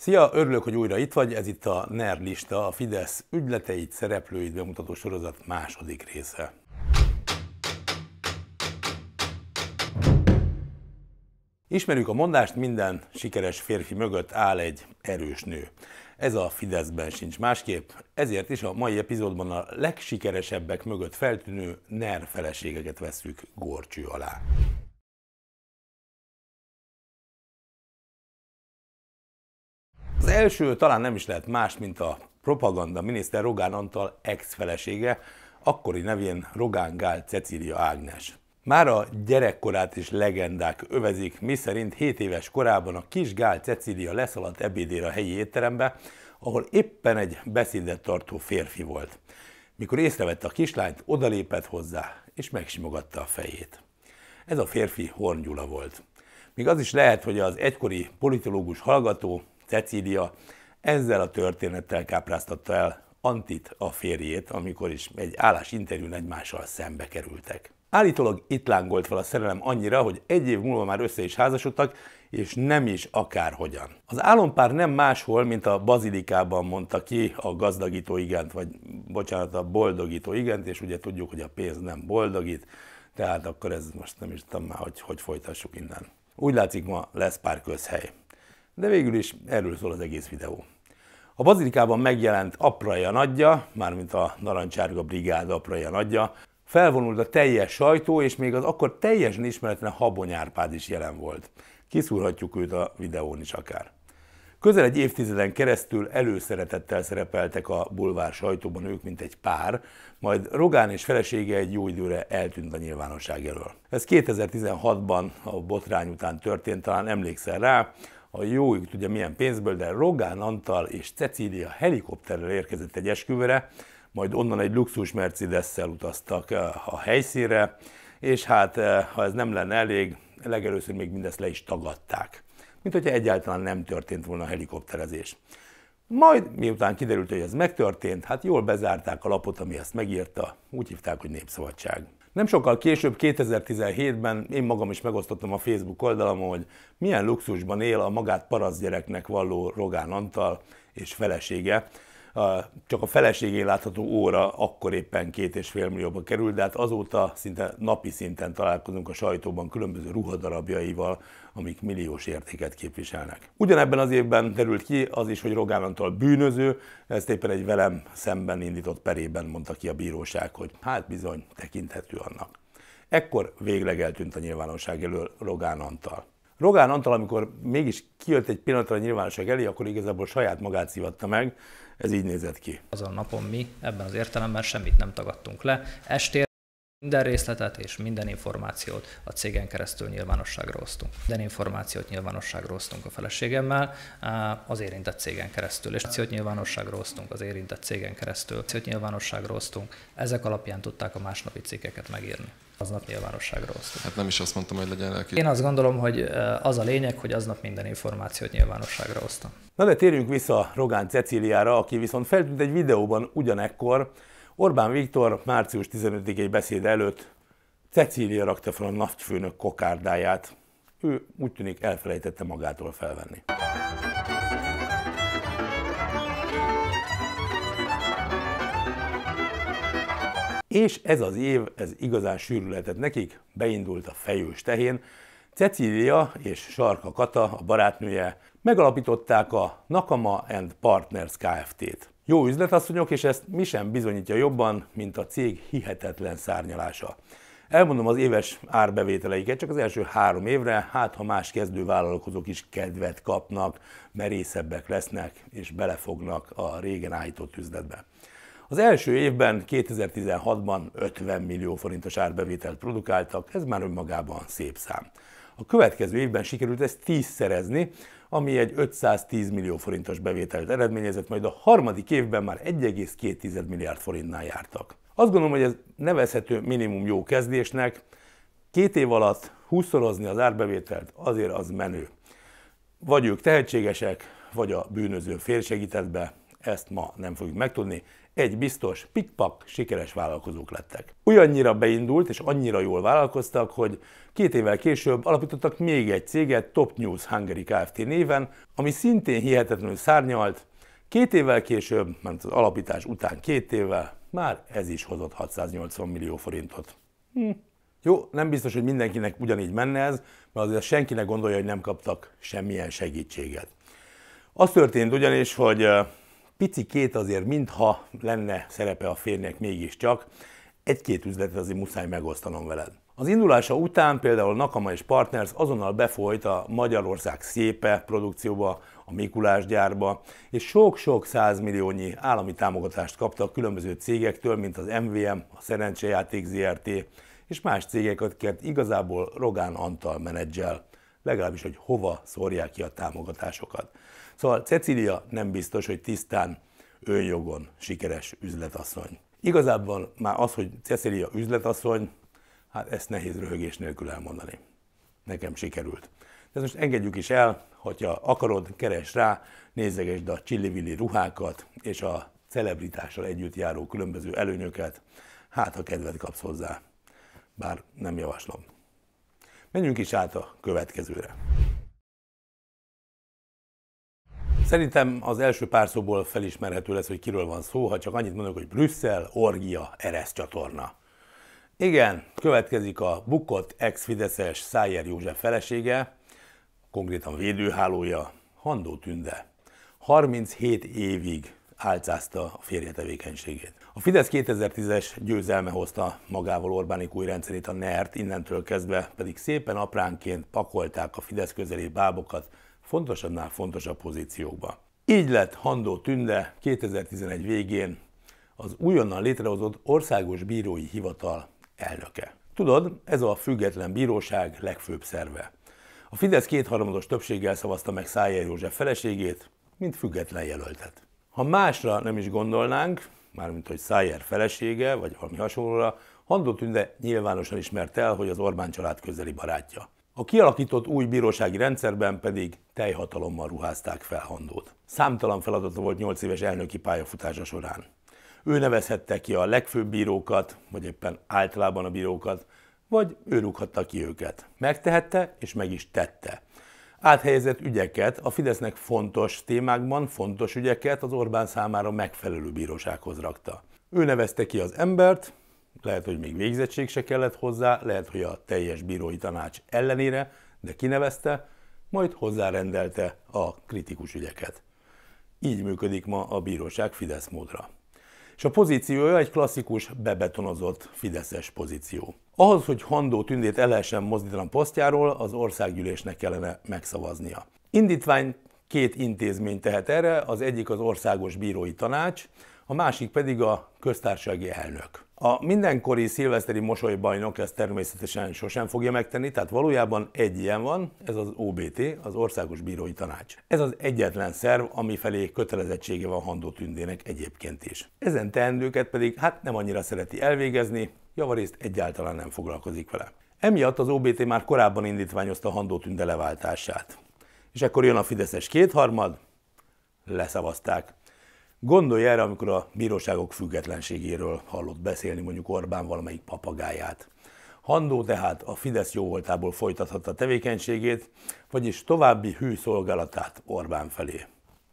Szia, örülök, hogy újra itt vagy, ez itt a NER lista, a Fidesz ügyleteit, szereplőit bemutató sorozat második része. Ismerjük a mondást, minden sikeres férfi mögött áll egy erős nő. Ez a Fideszben sincs másképp, ezért is a mai epizódban a legsikeresebbek mögött feltűnő NER feleségeket veszük gorcső alá. első talán nem is lehet más, mint a propaganda miniszter Rogán Antal ex-felesége, akkori nevén Rogán Gál Cecília Ágnes. Már a gyerekkorát is legendák övezik, miszerint 7 éves korában a kis Gál Cecília leszaladt ebédére a helyi étterembe, ahol éppen egy beszédet tartó férfi volt. Mikor észrevette a kislányt, odalépett hozzá, és megsimogatta a fejét. Ez a férfi Horn Gyula volt. Még az is lehet, hogy az egykori politológus hallgató Cecília ezzel a történettel kápráztatta el Antit, a férjét, amikor is egy állásinterjún egymással szembe kerültek. Állítólag itt lángolt fel a szerelem annyira, hogy egy év múlva már össze is házasodtak, és nem is akárhogyan. Az álompár nem máshol, mint a bazilikában mondta ki a gazdagító igent, vagy bocsánat, a boldogító igent, és ugye tudjuk, hogy a pénz nem boldogít, tehát akkor ez most nem is tudom már, hogy hogy folytassuk innen. Úgy látszik, ma lesz pár közhely de végül is erről szól az egész videó. A bazilikában megjelent apraja nagyja, mármint a narancsárga brigád apraja nagyja, felvonult a teljes sajtó, és még az akkor teljesen ismeretlen Habony Árpád is jelen volt. Kiszúrhatjuk őt a videón is akár. Közel egy évtizeden keresztül előszeretettel szerepeltek a bulvár sajtóban ők, mint egy pár, majd Rogán és felesége egy jó időre eltűnt a nyilvánosság elől. Ez 2016-ban a botrány után történt, talán emlékszel rá, a jójuk tudja milyen pénzből, de Rogán Antal és Cecília helikopterrel érkezett egy esküvőre, majd onnan egy luxus mercedes utaztak eh, a helyszínre, és hát eh, ha ez nem lenne elég, legelőször még mindezt le is tagadták. Mint hogyha egyáltalán nem történt volna a helikopterezés. Majd, miután kiderült, hogy ez megtörtént, hát jól bezárták a lapot, ami ezt megírta, úgy hívták, hogy Népszabadság. Nem sokkal később, 2017-ben én magam is megosztottam a Facebook oldalamon, hogy milyen luxusban él a magát parasztgyereknek valló Rogán Antal és felesége, csak a feleségén látható óra akkor éppen két és fél millióba került, de hát azóta szinte napi szinten találkozunk a sajtóban különböző ruhadarabjaival, amik milliós értéket képviselnek. Ugyanebben az évben derült ki az is, hogy Rogán Antal bűnöző, ezt éppen egy velem szemben indított perében mondta ki a bíróság, hogy hát bizony tekinthető annak. Ekkor végleg eltűnt a nyilvánosság elől Rogán Antal. Rogán Antal, amikor mégis kijött egy pillanatra a nyilvánosság elé, akkor igazából saját magát szívatta meg, ez így nézett ki. Azon napon mi ebben az értelemben semmit nem tagadtunk le. Estér minden részletet és minden információt a cégen keresztül nyilvánosságra osztunk. Minden információt nyilvánosságra osztunk a feleségemmel, az érintett cégen keresztül, és információt nyilvánosságra osztunk az érintett cégen keresztül, információt nyilvánosságra osztunk. Ezek alapján tudták a másnapi cikkeket megírni aznap nyilvánosságra osztani. Hát nem is azt mondtam, hogy legyen lelki. Én azt gondolom, hogy az a lényeg, hogy aznap minden információt nyilvánosságra osztam. Na de térjünk vissza Rogán Ceciliára, aki viszont feltűnt egy videóban ugyanekkor, Orbán Viktor március 15-i beszéd előtt Cecília rakta fel a NAFT főnök kokárdáját. Ő úgy tűnik elfelejtette magától felvenni. És ez az év, ez igazán sűrű lehetett nekik, beindult a fejős tehén. Cecília és Sarka Kata, a barátnője, megalapították a Nakama and Partners Kft-t. Jó üzletasszonyok, és ezt mi sem bizonyítja jobban, mint a cég hihetetlen szárnyalása. Elmondom az éves árbevételeiket, csak az első három évre, hát ha más kezdő vállalkozók is kedvet kapnak, merészebbek lesznek és belefognak a régen állított üzletbe. Az első évben, 2016-ban 50 millió forintos árbevételt produkáltak, ez már önmagában szép szám. A következő évben sikerült ezt szerezni, ami egy 510 millió forintos bevételt eredményezett, majd a harmadik évben már 1,2 milliárd forintnál jártak. Azt gondolom, hogy ez nevezhető minimum jó kezdésnek. Két év alatt húszszorozni az árbevételt azért az menő. Vagy ők tehetségesek, vagy a bűnöző fél segített be, ezt ma nem fogjuk megtudni. Egy biztos, pikpak, sikeres vállalkozók lettek. Olyannyira beindult és annyira jól vállalkoztak, hogy két évvel később alapítottak még egy céget Top News Hungary Kft. néven, ami szintén hihetetlenül szárnyalt. Két évvel később, mert az alapítás után két évvel, már ez is hozott 680 millió forintot. Hm. Jó, nem biztos, hogy mindenkinek ugyanígy menne ez, mert azért senkinek gondolja, hogy nem kaptak semmilyen segítséget. Az történt ugyanis, hogy Pici két azért, mintha lenne szerepe a férnek mégiscsak, egy-két üzletet azért muszáj megosztanom veled. Az indulása után például Nakama és Partners azonnal befolyt a Magyarország szépe produkcióba, a Mikulás gyárba, és sok-sok százmilliónyi állami támogatást kaptak különböző cégektől, mint az MVM, a Szerencsejáték ZRT, és más cégeket kert igazából Rogán Antal menedzsel legalábbis, hogy hova szórják ki a támogatásokat. Szóval Cecília nem biztos, hogy tisztán önjogon sikeres üzletasszony. Igazából már az, hogy Cecília üzletasszony, hát ezt nehéz röhögés nélkül elmondani. Nekem sikerült. De most engedjük is el, hogyha akarod, keres rá, nézegesd a csillivilli ruhákat és a celebritással együtt járó különböző előnyöket, hát ha kedved kapsz hozzá. Bár nem javaslom. Menjünk is át a következőre. Szerintem az első pár szóból felismerhető lesz, hogy kiről van szó, ha csak annyit mondok, hogy Brüsszel, Orgia, Eresz csatorna. Igen, következik a bukott ex-fideszes Szájer József felesége, konkrétan védőhálója, Handó Tünde. 37 évig álcázta a férje tevékenységét. A Fidesz 2010-es győzelme hozta magával Orbánik új rendszerét a NERT, innentől kezdve pedig szépen apránként pakolták a Fidesz közeli bábokat fontosabbnál fontosabb pozíciókba. Így lett Handó Tünde 2011 végén az újonnan létrehozott Országos Bírói Hivatal elnöke. Tudod, ez a független bíróság legfőbb szerve. A Fidesz kétharmados többséggel szavazta meg Szájer József feleségét, mint független jelöltet. Ha másra nem is gondolnánk, mármint hogy Szájer felesége, vagy valami hasonlóra, Handó Tünde nyilvánosan ismert el, hogy az Orbán család közeli barátja. A kialakított új bírósági rendszerben pedig teljhatalommal ruházták fel Handót. Számtalan feladata volt 8 éves elnöki pályafutása során. Ő nevezhette ki a legfőbb bírókat, vagy éppen általában a bírókat, vagy ő rúghatta ki őket. Megtehette és meg is tette áthelyezett ügyeket, a Fidesznek fontos témákban fontos ügyeket az Orbán számára megfelelő bírósághoz rakta. Ő nevezte ki az embert, lehet, hogy még végzettség se kellett hozzá, lehet, hogy a teljes bírói tanács ellenére, de kinevezte, majd hozzárendelte a kritikus ügyeket. Így működik ma a bíróság Fidesz módra és a pozíciója egy klasszikus, bebetonozott fideszes pozíció. Ahhoz, hogy Handó Tündét el lehessen mozdítani a posztjáról, az országgyűlésnek kellene megszavaznia. Indítvány két intézmény tehet erre, az egyik az Országos Bírói Tanács, a másik pedig a köztársasági elnök. A mindenkori szilveszteri mosolybajnok ezt természetesen sosem fogja megtenni, tehát valójában egy ilyen van, ez az OBT, az Országos Bírói Tanács. Ez az egyetlen szerv, ami felé kötelezettsége van Handó Tündének egyébként is. Ezen teendőket pedig hát nem annyira szereti elvégezni, javarészt egyáltalán nem foglalkozik vele. Emiatt az OBT már korábban indítványozta Handó Tünde leváltását. És akkor jön a Fideszes kétharmad, leszavazták Gondolj erre, amikor a bíróságok függetlenségéről hallott beszélni mondjuk Orbán valamelyik papagáját. Handó tehát a Fidesz jóvoltából folytathatta tevékenységét, vagyis további hű szolgálatát Orbán felé.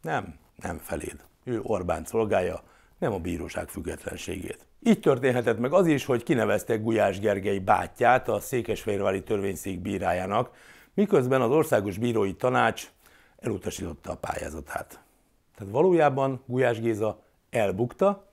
Nem, nem feléd. Ő Orbán szolgálja, nem a bíróság függetlenségét. Így történhetett meg az is, hogy kineveztek Gulyás Gergely bátyját a Székesfehérvári törvényszék bírájának, miközben az Országos Bírói Tanács elutasította a pályázatát. Tehát valójában Gulyás Géza elbukta,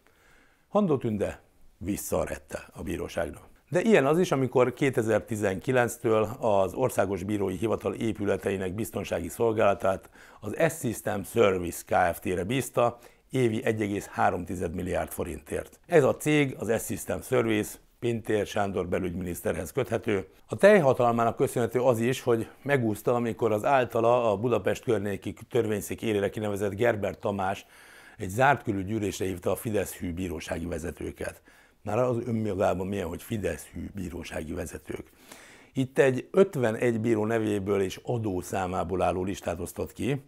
Handó Tünde visszarette a bíróságra. De ilyen az is, amikor 2019-től az Országos Bírói Hivatal épületeinek biztonsági szolgálatát az S-System Service Kft-re bízta évi 1,3 milliárd forintért. Ez a cég, az S-System Service Pintér Sándor belügyminiszterhez köthető. A teljhatalmának köszönhető az is, hogy megúszta, amikor az általa a Budapest környéki törvényszék élére kinevezett Gerber Tamás egy zárt külű gyűlésre hívta a Fidesz hű bírósági vezetőket. Már az önmagában milyen, hogy Fidesz hű bírósági vezetők. Itt egy 51 bíró nevéből és adószámából álló listát osztott ki,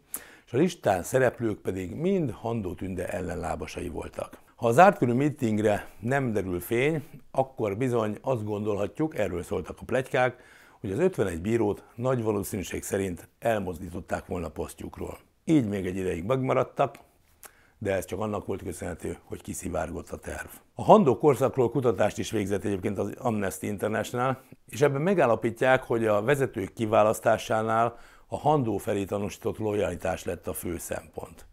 és a listán szereplők pedig mind Handó Tünde ellenlábasai voltak. Ha az ártkörű meetingre nem derül fény, akkor bizony azt gondolhatjuk, erről szóltak a plegykák, hogy az 51 bírót nagy valószínűség szerint elmozdították volna posztjukról. Így még egy ideig megmaradtak, de ez csak annak volt köszönhető, hogy kiszivárgott a terv. A handó korszakról kutatást is végzett egyébként az Amnesty International, és ebben megállapítják, hogy a vezetők kiválasztásánál a handó felé tanúsított lojalitás lett a fő szempont.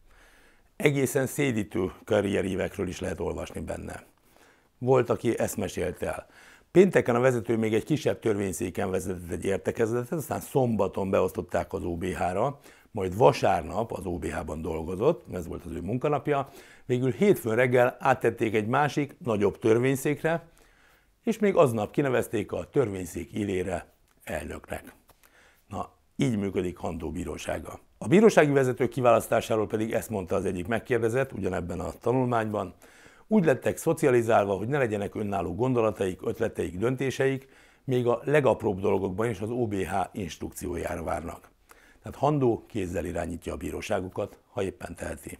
Egészen szédítő karrierévekről is lehet olvasni benne. Volt, aki ezt mesélt el. Pénteken a vezető még egy kisebb törvényszéken vezetett egy értekezletet, aztán szombaton beosztották az OBH-ra, majd vasárnap az OBH-ban dolgozott, ez volt az ő munkanapja, végül hétfőn reggel áttették egy másik, nagyobb törvényszékre, és még aznap kinevezték a törvényszék élére elnöknek. Így működik Handó bírósága. A bírósági vezetők kiválasztásáról pedig ezt mondta az egyik megkérdezett, ugyanebben a tanulmányban, úgy lettek szocializálva, hogy ne legyenek önálló gondolataik, ötleteik, döntéseik, még a legapróbb dolgokban is az OBH instrukciójára várnak. Tehát Handó kézzel irányítja a bíróságokat, ha éppen teheti.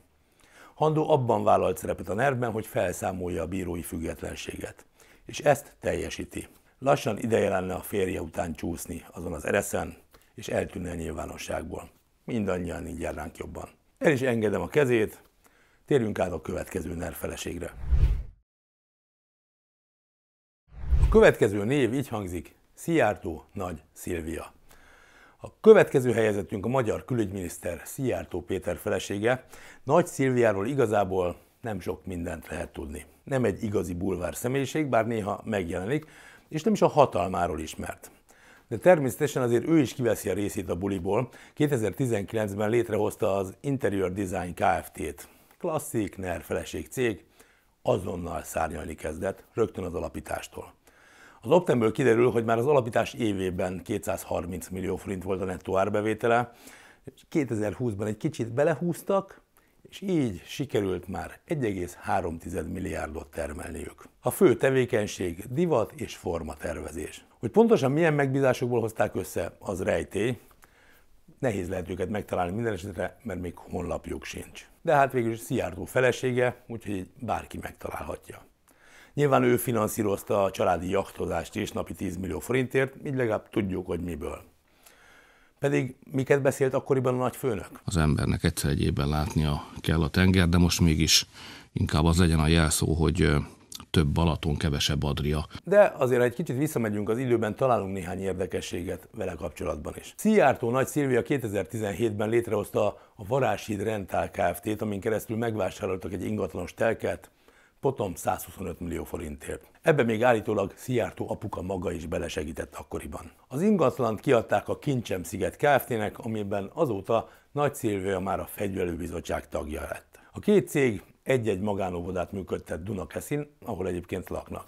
Handó abban vállalt szerepet a nervben, hogy felszámolja a bírói függetlenséget. És ezt teljesíti. Lassan ideje lenne a férje után csúszni azon az ereszen, és eltűnne a nyilvánosságból. Mindannyian így járnánk jobban. El is engedem a kezét, térjünk át a következő feleségre. A következő név így hangzik, Szijjártó Nagy Szilvia. A következő helyezettünk a magyar külügyminiszter Szijjártó Péter felesége. Nagy Szilviáról igazából nem sok mindent lehet tudni. Nem egy igazi bulvár személyiség, bár néha megjelenik, és nem is a hatalmáról ismert de természetesen azért ő is kiveszi a részét a buliból. 2019-ben létrehozta az Interior Design Kft-t. Klasszik, NER feleség cég, azonnal szárnyalni kezdett, rögtön az alapítástól. Az Optemből kiderül, hogy már az alapítás évében 230 millió forint volt a nettó árbevétele, és 2020-ban egy kicsit belehúztak, és így sikerült már 1,3 milliárdot termelniük. A fő tevékenység divat és forma tervezés. Hogy pontosan milyen megbízásokból hozták össze, az rejtély. Nehéz lehet őket megtalálni minden esetre, mert még honlapjuk sincs. De hát végül is Szijjártó felesége, úgyhogy bárki megtalálhatja. Nyilván ő finanszírozta a családi jachtozást is napi 10 millió forintért, így legalább tudjuk, hogy miből. Pedig miket beszélt akkoriban a nagy főnök? Az embernek egyszer egyében látnia kell a tenger, de most mégis inkább az legyen a jelszó, hogy több Balaton, kevesebb Adria. De azért, ha egy kicsit visszamegyünk az időben, találunk néhány érdekességet vele kapcsolatban is. Szijjártó Nagy Szilvia 2017-ben létrehozta a Varáshíd Rentál Kft-t, amin keresztül megvásároltak egy ingatlanos telket, potom 125 millió forintért. Ebbe még állítólag Szijjártó apuka maga is belesegített akkoriban. Az ingatlant kiadták a Kincsem sziget Kft-nek, amiben azóta Nagy Szilvia már a fegyvelőbizottság tagja lett. A két cég egy-egy magánóvodát működtet Dunakeszin, ahol egyébként laknak.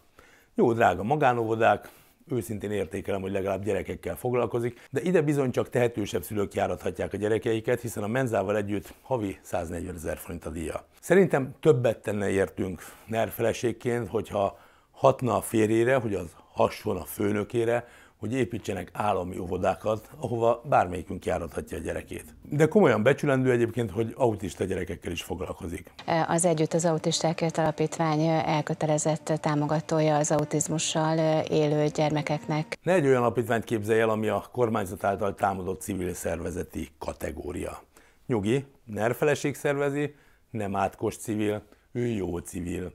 Jó, drága magánóvodák, őszintén értékelem, hogy legalább gyerekekkel foglalkozik, de ide bizony csak tehetősebb szülők járathatják a gyerekeiket, hiszen a menzával együtt havi 140 ezer forint a díja. Szerintem többet tenne értünk nerfeleségként, hogyha hatna a férjére, hogy az hasson a főnökére, hogy építsenek állami óvodákat, ahova bármelyikünk járathatja a gyerekét. De komolyan becsülendő egyébként, hogy autista gyerekekkel is foglalkozik. Az Együtt az Autistákért Alapítvány elkötelezett támogatója az autizmussal élő gyermekeknek. Ne egy olyan alapítványt képzelj el, ami a kormányzat által támadott civil szervezeti kategória. Nyugi, NER szervezi, nem átkos civil, ő jó civil.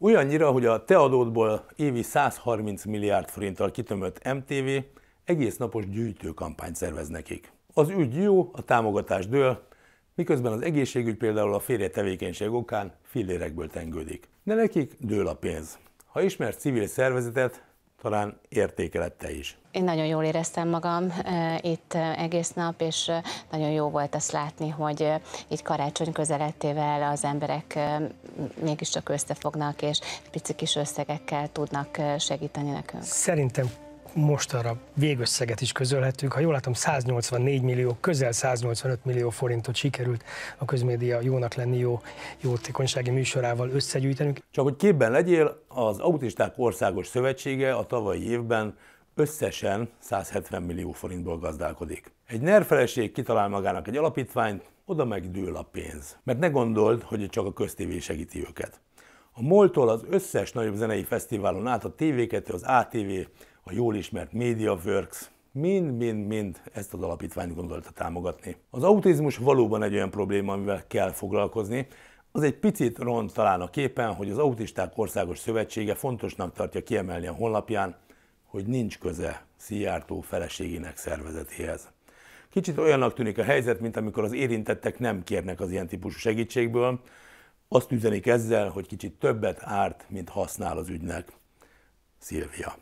Olyannyira, hogy a te adódból évi 130 milliárd forinttal kitömött MTV egész napos gyűjtőkampányt szervez nekik. Az ügy jó, a támogatás dől, miközben az egészségügy például a férje tevékenység okán fillérekből tengődik. De nekik dől a pénz. Ha ismersz civil szervezetet, talán értékelette is. Én nagyon jól éreztem magam itt egész nap, és nagyon jó volt azt látni, hogy így karácsony közelettével az emberek mégiscsak összefognak, és pici kis összegekkel tudnak segíteni nekünk. Szerintem arra végösszeget is közölhetünk. Ha jól látom, 184 millió, közel 185 millió forintot sikerült a közmédia jónak lenni jó jótékonysági műsorával összegyűjtenünk. Csak hogy képben legyél, az Autisták Országos Szövetsége a tavalyi évben összesen 170 millió forintból gazdálkodik. Egy nerfeleség kitalál magának egy alapítványt, oda meg dől a pénz. Mert ne gondold, hogy csak a köztévé segíti őket. A Moltól az összes nagyobb zenei fesztiválon át a tv az ATV, a jól ismert MediaWorks, mind-mind-mind ezt az alapítványt gondolta támogatni. Az autizmus valóban egy olyan probléma, amivel kell foglalkozni, az egy picit ront talán a képen, hogy az Autisták Országos Szövetsége fontosnak tartja kiemelni a honlapján, hogy nincs köze Szijjártó feleségének szervezetéhez. Kicsit olyannak tűnik a helyzet, mint amikor az érintettek nem kérnek az ilyen típusú segítségből. Azt üzenik ezzel, hogy kicsit többet árt, mint használ az ügynek. Szilvia.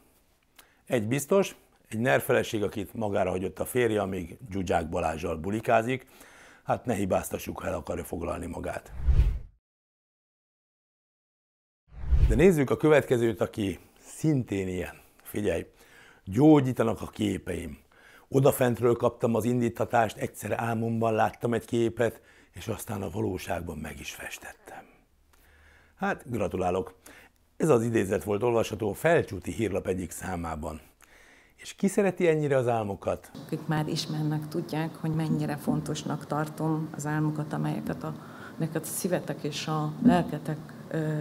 Egy biztos, egy nerfeleség, akit magára hagyott a férje, amíg Gyugyák Balázsjal bulikázik, hát ne hibáztassuk, ha el akarja foglalni magát. De nézzük a következőt, aki szintén ilyen figyelj, gyógyítanak a képeim. Odafentről kaptam az indítatást, egyszer álmomban láttam egy képet, és aztán a valóságban meg is festettem. Hát, gratulálok. Ez az idézet volt olvasható Felcsúti hírlap egyik számában. És ki szereti ennyire az álmokat? Akik már ismernek, tudják, hogy mennyire fontosnak tartom az álmokat, amelyeket a, a szívetek és a lelketek ö,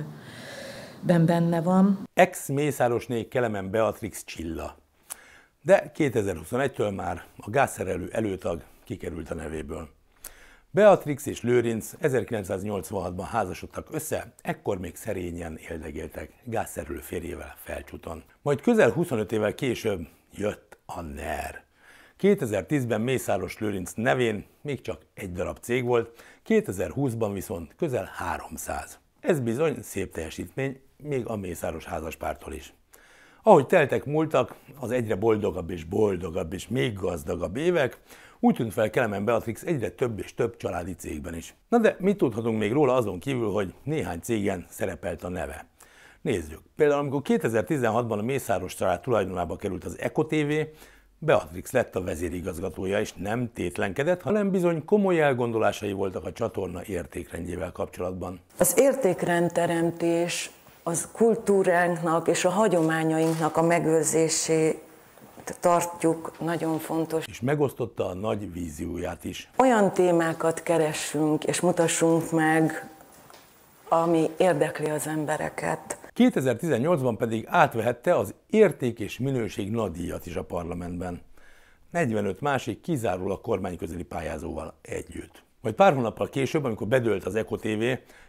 ben benne van. Ex-Mészárosné Kelemen Beatrix Csilla. De 2021-től már a gázszerelő előtag kikerült a nevéből. Beatrix és Lőrinc 1986-ban házasodtak össze, ekkor még szerényen éldegéltek gázszerelő férjével Felcsúton. Majd közel 25 évvel később jött a NER. 2010-ben Mészáros Lőrinc nevén még csak egy darab cég volt, 2020-ban viszont közel 300. Ez bizony szép teljesítmény, még a Mészáros házaspártól is. Ahogy teltek múltak, az egyre boldogabb és boldogabb és még gazdagabb évek, úgy tűnt fel Kelemen Beatrix egyre több és több családi cégben is. Na de mit tudhatunk még róla azon kívül, hogy néhány cégen szerepelt a neve? Nézzük. Például amikor 2016-ban a Mészáros család tulajdonába került az TV, Beatrix lett a vezérigazgatója, és nem tétlenkedett, hanem bizony komoly elgondolásai voltak a csatorna értékrendjével kapcsolatban. Az értékrendteremtés az kultúránknak és a hagyományainknak a megőrzését tartjuk nagyon fontos. És megosztotta a nagy vízióját is. Olyan témákat keressünk és mutassunk meg, ami érdekli az embereket. 2018-ban pedig átvehette az érték és minőség nagydíjat is a parlamentben. 45 másik kizárólag kormányközeli pályázóval együtt. Majd pár hónappal később, amikor bedőlt az Eko TV,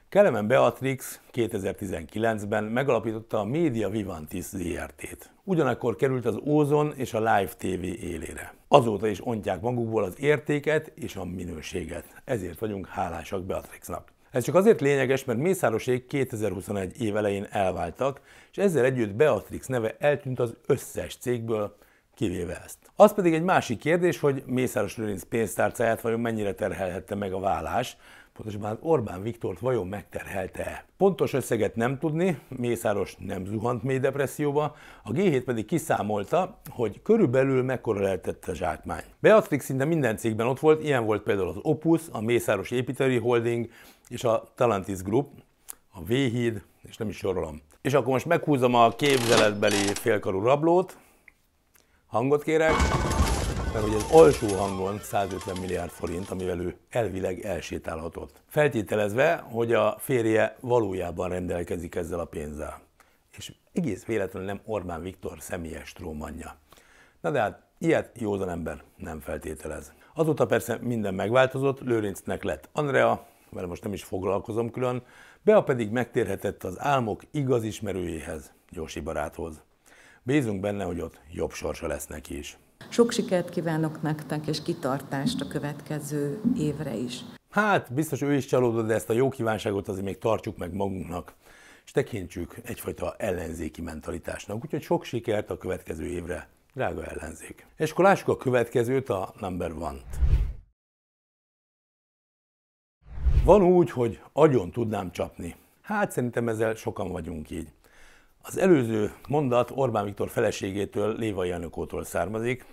Kelemen Beatrix 2019-ben megalapította a Media Vivantis ZRT-t. Ugyanakkor került az Ózon és a Live TV élére. Azóta is ontják magukból az értéket és a minőséget. Ezért vagyunk hálásak Beatrixnak. Ez csak azért lényeges, mert Mészárosék 2021 év elején elváltak, és ezzel együtt Beatrix neve eltűnt az összes cégből, kivéve ezt. Az pedig egy másik kérdés, hogy Mészáros Lőrinc pénztárcáját vajon mennyire terhelhette meg a vállás, Pontosabban Orbán Viktort vajon megterhelte-e? Pontos összeget nem tudni, Mészáros nem zuhant mély depresszióba, a G7 pedig kiszámolta, hogy körülbelül mekkora lehetett a zsákmány. Beatrix szinte minden cégben ott volt, ilyen volt például az Opus, a Mészáros Építői Holding és a Talantis Group, a V-híd, és nem is sorolom. És akkor most meghúzom a képzeletbeli félkarú rablót, hangot kérek mert hogy az alsó hangon 150 milliárd forint, amivel ő elvileg elsétálhatott. Feltételezve, hogy a férje valójában rendelkezik ezzel a pénzzel. És egész véletlenül nem Orbán Viktor személyes trómanja. Na de hát ilyet józan ember nem feltételez. Azóta persze minden megváltozott, Lőrincnek lett Andrea, mert most nem is foglalkozom külön, Bea pedig megtérhetett az álmok igaz ismerőjéhez, Jósi baráthoz. Bízunk benne, hogy ott jobb sorsa lesz neki is. Sok sikert kívánok nektek, és kitartást a következő évre is. Hát, biztos ő is csalódott, de ezt a jó kívánságot azért még tartjuk meg magunknak, és tekintsük egyfajta ellenzéki mentalitásnak. Úgyhogy sok sikert a következő évre, drága ellenzék. És akkor lássuk a következőt, a number one-t. Van úgy, hogy agyon tudnám csapni. Hát szerintem ezzel sokan vagyunk így. Az előző mondat Orbán Viktor feleségétől, Lévai Anikótól származik,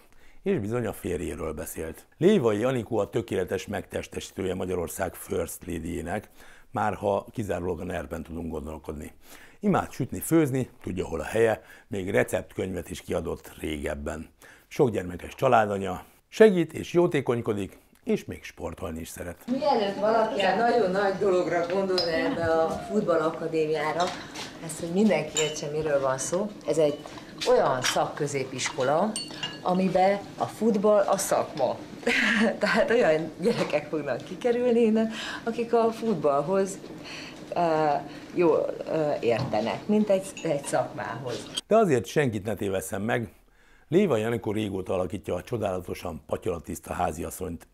és bizony a férjéről beszélt. Lévai Anikó a tökéletes megtestesítője Magyarország First Lady-ének, már ha kizárólag a nerben tudunk gondolkodni. Imád sütni, főzni, tudja hol a helye, még receptkönyvet is kiadott régebben. Sok gyermekes családanya, segít és jótékonykodik, és még sportolni is szeret. Mielőtt valaki a nagyon nagy dologra gondol, ebbe a futballakadémiára, ezt, hogy mindenki értse, miről van szó, ez egy olyan szakközépiskola, amiben a futball a szakma. Tehát olyan gyerekek fognak kikerülni akik a futballhoz Uh, jól uh, értenek, mint egy, egy szakmához. De azért senkit ne téveszem meg, Léva Janikó régóta alakítja a csodálatosan patyolatiszta háziasszonyt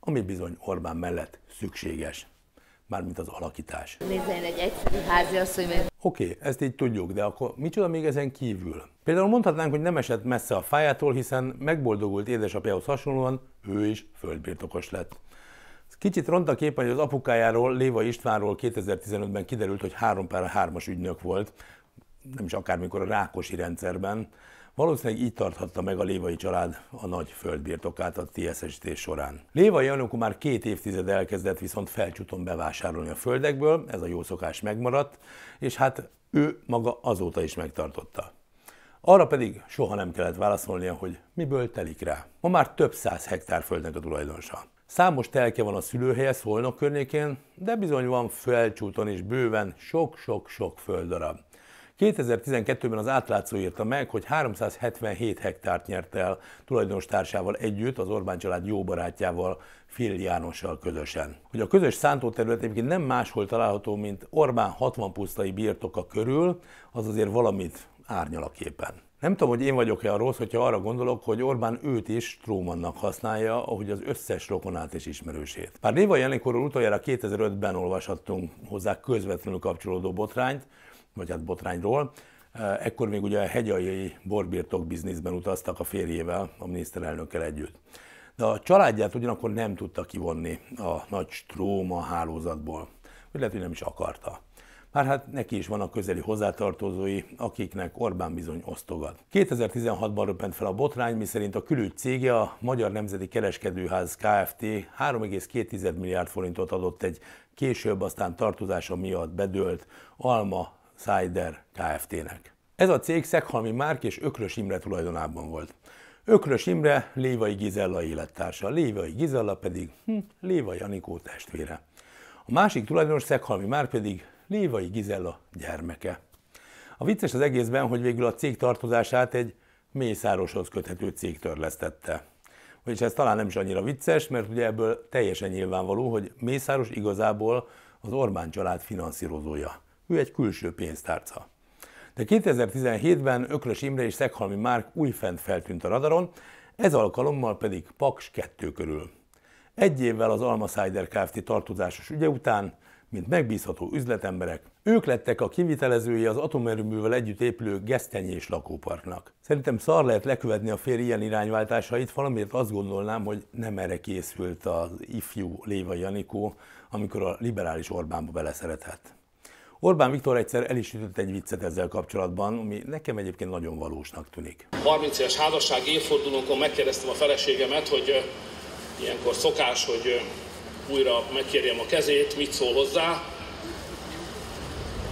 ami bizony Orbán mellett szükséges, mármint az alakítás. Nézzen egy egyszerű háziasszony, mert... Oké, okay, ezt így tudjuk, de akkor micsoda még ezen kívül? Például mondhatnánk, hogy nem esett messze a fájától, hiszen megboldogult édesapjához hasonlóan ő is földbirtokos lett. Kicsit ront a kép, hogy az apukájáról, Léva Istvánról 2015-ben kiderült, hogy három pár hármas ügynök volt, nem is akármikor a Rákosi rendszerben. Valószínűleg így tarthatta meg a Lévai család a nagy földbirtokát a TSST során. Lévai Janoku már két évtized elkezdett viszont felcsúton bevásárolni a földekből, ez a jó szokás megmaradt, és hát ő maga azóta is megtartotta. Arra pedig soha nem kellett válaszolnia, hogy miből telik rá. Ma már több száz hektár földnek a tulajdonosa. Számos telke van a szülőhelye Szolnok környékén, de bizony van felcsúton is bőven sok-sok-sok földdarab. 2012-ben az átlátszó írta meg, hogy 377 hektárt nyert el tulajdonostársával együtt, az Orbán család jó barátjával, Fél Jánossal közösen. Hogy a közös szántóterület egyébként nem máshol található, mint Orbán 60 pusztai birtoka körül, az azért valamit árnyal a képen. Nem tudom, hogy én vagyok-e a rossz, hogyha arra gondolok, hogy Orbán őt is Trómannak használja, ahogy az összes rokonát és ismerősét. Pár Néva Jelenkorról utoljára 2005-ben olvashattunk hozzá közvetlenül kapcsolódó botrányt, vagy hát botrányról. E, ekkor még ugye a hegyaljai borbirtok bizniszben utaztak a férjével, a miniszterelnökkel együtt. De a családját ugyanakkor nem tudta kivonni a nagy stróma hálózatból, vagy lehet, hogy nem is akarta. Már hát neki is vannak közeli hozzátartozói, akiknek Orbán bizony osztogat. 2016-ban röppent fel a botrány, miszerint a külügy cége a Magyar Nemzeti Kereskedőház Kft. 3,2 milliárd forintot adott egy később aztán tartozása miatt bedőlt Alma Cider Kft-nek. Ez a cég Szeghalmi Márk és Ökrös Imre tulajdonában volt. Ökrös Imre Lévai Gizella élettársa, Lévai Gizella pedig hm, Lévai Anikó testvére. A másik tulajdonos Szeghalmi Márk pedig Lévai Gizella gyermeke. A vicces az egészben, hogy végül a cég tartozását egy Mészároshoz köthető cég törlesztette. Vagyis ez talán nem is annyira vicces, mert ugye ebből teljesen nyilvánvaló, hogy Mészáros igazából az Orbán család finanszírozója ő egy külső pénztárca. De 2017-ben Öklös Imre és Szeghalmi Márk újfent feltűnt a radaron, ez alkalommal pedig Paks 2 körül. Egy évvel az Alma Cider Kft. tartozásos ügye után, mint megbízható üzletemberek, ők lettek a kivitelezői az atomerőművel együtt épülő gesztenyés lakóparknak. Szerintem szar lehet lekövetni a fér ilyen irányváltásait, valamiért azt gondolnám, hogy nem erre készült az ifjú Léva Janikó, amikor a liberális Orbánba beleszeretett. Orbán Viktor egyszer el is ütött egy viccet ezzel kapcsolatban, ami nekem egyébként nagyon valósnak tűnik. 30 éves házasság évfordulónkon megkérdeztem a feleségemet, hogy ilyenkor szokás, hogy újra megkérjem a kezét, mit szól hozzá.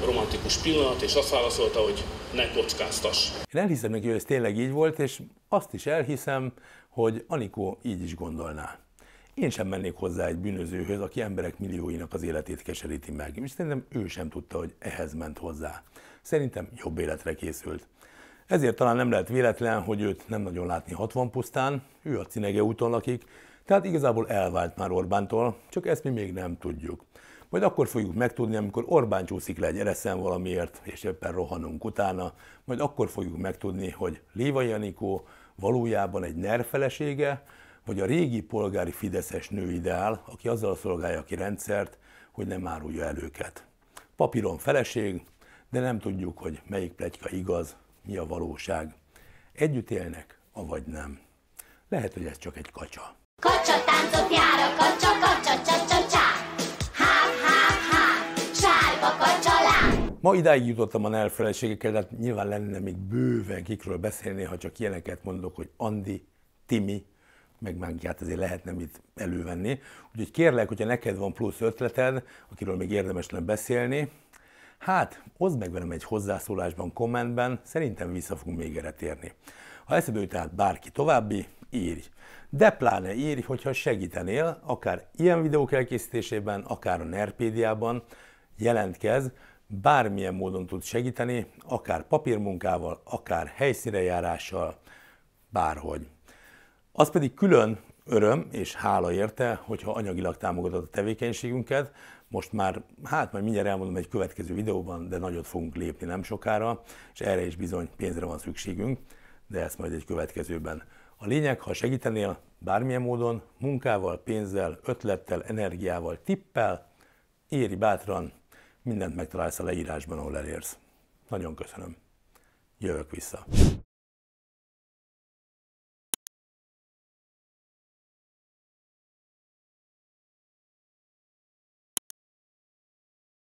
Romantikus pillanat, és azt válaszolta, hogy ne kockáztas. Én elhiszem neki, hogy ez tényleg így volt, és azt is elhiszem, hogy Anikó így is gondolná. Én sem mennék hozzá egy bűnözőhöz, aki emberek millióinak az életét keseríti meg, és szerintem ő sem tudta, hogy ehhez ment hozzá. Szerintem jobb életre készült. Ezért talán nem lehet véletlen, hogy őt nem nagyon látni 60 pusztán, ő a Cinege úton lakik, tehát igazából elvált már Orbántól, csak ezt mi még nem tudjuk. Majd akkor fogjuk megtudni, amikor Orbán csúszik le egy ereszen valamiért, és éppen rohanunk utána, majd akkor fogjuk megtudni, hogy Léva Janikó valójában egy nerfelesége, vagy a régi polgári fideszes ideál, aki azzal szolgálja ki rendszert, hogy nem árulja el őket. Papíron feleség, de nem tudjuk, hogy melyik pletyka igaz, mi a valóság. Együtt élnek, avagy nem. Lehet, hogy ez csak egy kacsa. Kacsa táncot jár a kacsa, kacsa, csa, csa, csa. Há, há, há, sárga kacsa lá. Ma idáig jutottam a elfeleségekkel, de hát nyilván lenne még bőven kikről beszélni, ha csak ilyeneket mondok, hogy Andi, Timi, meg mágiát azért lehetne mit elővenni. Úgyhogy kérlek, hogyha neked van plusz ötleted, akiről még érdemes lenne beszélni, hát oszd meg velem egy hozzászólásban, kommentben, szerintem vissza fogunk még erre térni. Ha eszedbe tehát bárki további, írj. De pláne írj, hogyha segítenél, akár ilyen videók elkészítésében, akár a Nerpédiában, jelentkez, bármilyen módon tud segíteni, akár papírmunkával, akár helyszírejárással, bárhogy. Az pedig külön öröm és hála érte, hogyha anyagilag támogatod a tevékenységünket. Most már, hát majd mindjárt elmondom egy következő videóban, de nagyot fogunk lépni nem sokára, és erre is bizony pénzre van szükségünk, de ezt majd egy következőben. A lényeg, ha segítenél bármilyen módon, munkával, pénzzel, ötlettel, energiával, tippel, éri bátran, mindent megtalálsz a leírásban, ahol elérsz. Nagyon köszönöm. Jövök vissza.